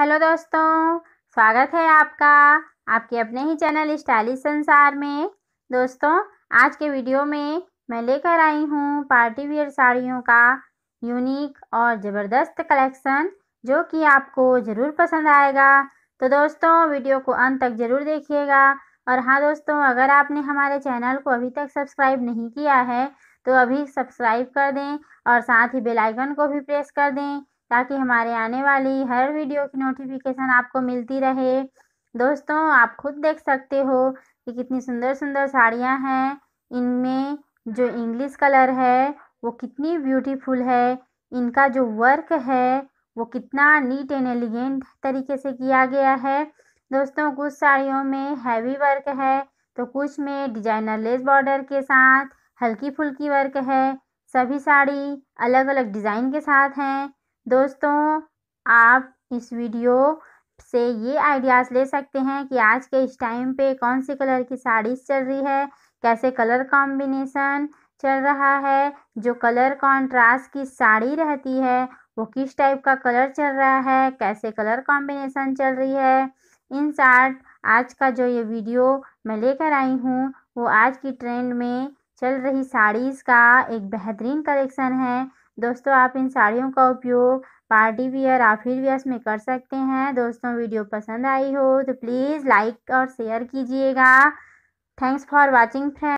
hello दोस्तों स्वागत है आपका आपके अपने ही चैनल स्टाइलिश संसार में दोस्तों आज के वीडियो में मैं लेकर आई हूँ पार्टी वियर साड़ियों का यूनिक और ज़बरदस्त कलेक्शन जो कि आपको ज़रूर पसंद आएगा तो दोस्तों वीडियो को अंत तक ज़रूर देखिएगा और हाँ दोस्तों अगर आपने हमारे चैनल को अभी तक सब्सक्राइब नहीं किया है तो अभी सब्सक्राइब कर दें और साथ ही बेल आइकन को भी प्रेस कर दें ताकि हमारे आने वाली हर वीडियो की नोटिफिकेशन आपको मिलती रहे दोस्तों आप खुद देख सकते हो कि कितनी सुंदर सुंदर साड़ियाँ हैं इनमें जो इंग्लिश कलर है वो कितनी ब्यूटीफुल है इनका जो वर्क है वो कितना नीट एंड एलिगेंट तरीके से किया गया है दोस्तों कुछ साड़ियों में हैवी वर्क है तो कुछ में डिजाइनर लेस बॉर्डर के साथ हल्की फुल्की वर्क है सभी साड़ी अलग अलग डिज़ाइन के साथ हैं दोस्तों आप इस वीडियो से ये आइडियाज़ ले सकते हैं कि आज के इस टाइम पे कौन सी कलर की साड़ीज चल रही है कैसे कलर कॉम्बिनेशन चल रहा है जो कलर कॉन्ट्रास्ट की साड़ी रहती है वो किस टाइप का कलर चल रहा है कैसे कलर कॉम्बिनेशन चल रही है इन शार्ट आज का जो ये वीडियो मैं लेकर आई हूँ वो आज की ट्रेंड में चल रही साड़ीज़ का एक बेहतरीन कलेक्शन है दोस्तों आप इन साड़ियों का उपयोग पार्टी वियर आफिर वियर्स में कर सकते हैं दोस्तों वीडियो पसंद आई हो तो प्लीज़ लाइक और शेयर कीजिएगा थैंक्स फॉर वॉचिंग फ्रेंड